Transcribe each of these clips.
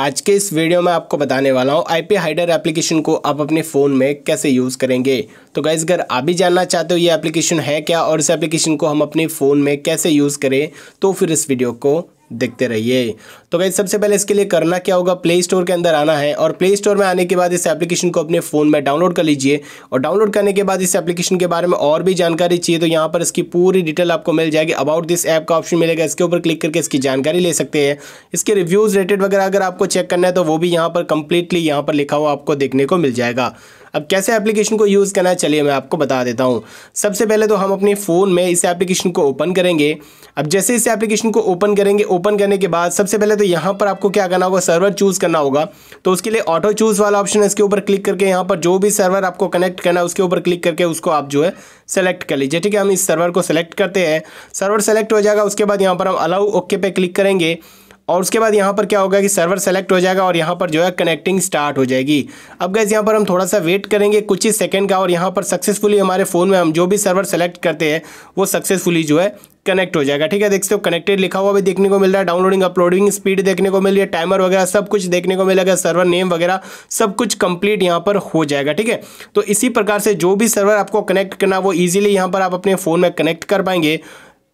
आज के इस वीडियो में आपको बताने वाला हूँ आईपी हाइडर एप्लीकेशन को आप अपने फ़ोन में कैसे यूज़ करेंगे तो गाइज अगर आप भी जानना चाहते हो ये एप्लीकेशन है क्या और इस एप्लीकेशन को हम अपने फ़ोन में कैसे यूज़ करें तो फिर इस वीडियो को देखते रहिए तो गाइज सबसे पहले इसके लिए करना क्या होगा प्ले स्टोर के अंदर आना है और प्ले स्टोर में आने के बाद इस एप्लीकेशन को अपने फ़ोन में डाउनलोड कर लीजिए और डाउनलोड करने के बाद इस एप्लीकेशन के बारे में और भी जानकारी चाहिए तो यहाँ पर इसकी पूरी डिटेल आपको मिल जाएगी अबाउट दिस ऐप का ऑप्शन मिलेगा इसके ऊपर क्लिक करके इसकी जानकारी ले सकते हैं इसके रिव्यूज़ रिलेटेड वगैरह अगर आपको चेक करना है तो वो भी यहाँ पर कंप्लीटली यहाँ पर लिखा हुआ आपको देखने को मिल जाएगा अब कैसे एप्लीकेशन को यूज़ करना है चलिए मैं आपको बता देता हूँ सबसे पहले तो हम अपने फ़ोन में इस एप्लीकेशन को ओपन करेंगे अब जैसे इस एप्लीकेशन को ओपन करेंगे ओपन करने के बाद सबसे पहले तो यहाँ पर आपको क्या करना होगा सर्वर चूज़ करना होगा तो उसके लिए ऑटो चूज़ वाला ऑप्शन है इसके ऊपर क्लिक करके यहाँ पर जो भी सर्वर आपको कनेक्ट करना है उसके ऊपर क्लिक करके उसको आप जो है सेलेक्ट कर लीजिए ठीक है हम इस सर्वर को सेलेक्ट करते हैं सर्वर सेलेक्ट हो जाएगा उसके बाद यहाँ पर हम अलाउ ओके पे क्लिक करेंगे और उसके बाद यहाँ पर क्या होगा कि सर्वर सेलेक्ट हो जाएगा और यहाँ पर जो है कनेक्टिंग स्टार्ट हो जाएगी अब गैस यहाँ पर हम थोड़ा सा वेट करेंगे कुछ ही सेकंड का और यहाँ पर सक्सेसफुली हमारे फ़ोन में हम जो भी सर्वर सेलेक्ट करते हैं वो सक्सेसफुली जो है कनेक्ट हो जाएगा ठीक है देखते हो कनेक्टेड लिखा हुआ भी देखने को मिल रहा है डाउनलोडिंग अपलोडिंग स्पीड देखने को मिल रही है टाइमर वगैरह सब कुछ देखने को मिलेगा सर्वर नेम वगैरह सब कुछ कंप्लीट यहाँ पर हो जाएगा ठीक है तो इसी प्रकार से जो भी सर्वर आपको कनेक्ट करना वो ईजिली यहाँ पर आप अपने फ़ोन में कनेक्ट कर पाएंगे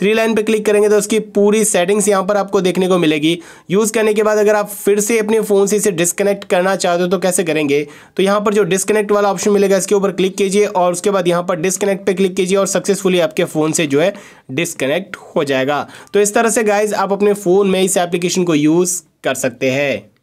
थ्री लाइन पे क्लिक करेंगे तो उसकी पूरी सेटिंग्स यहाँ पर आपको देखने को मिलेगी यूज़ करने के बाद अगर आप फिर से अपने फ़ोन से इसे डिस्कनेक्ट करना चाहते हो तो कैसे करेंगे तो यहाँ पर जो डिस्कनेक्ट वाला ऑप्शन मिलेगा इसके ऊपर क्लिक कीजिए और उसके बाद यहाँ पर डिस्कनेक्ट पे क्लिक कीजिए और सक्सेसफुली आपके फ़ोन से जो है डिस्कनेक्ट हो जाएगा तो इस तरह से गाइज आप अपने फ़ोन में इस एप्लीकेशन को यूज़ कर सकते हैं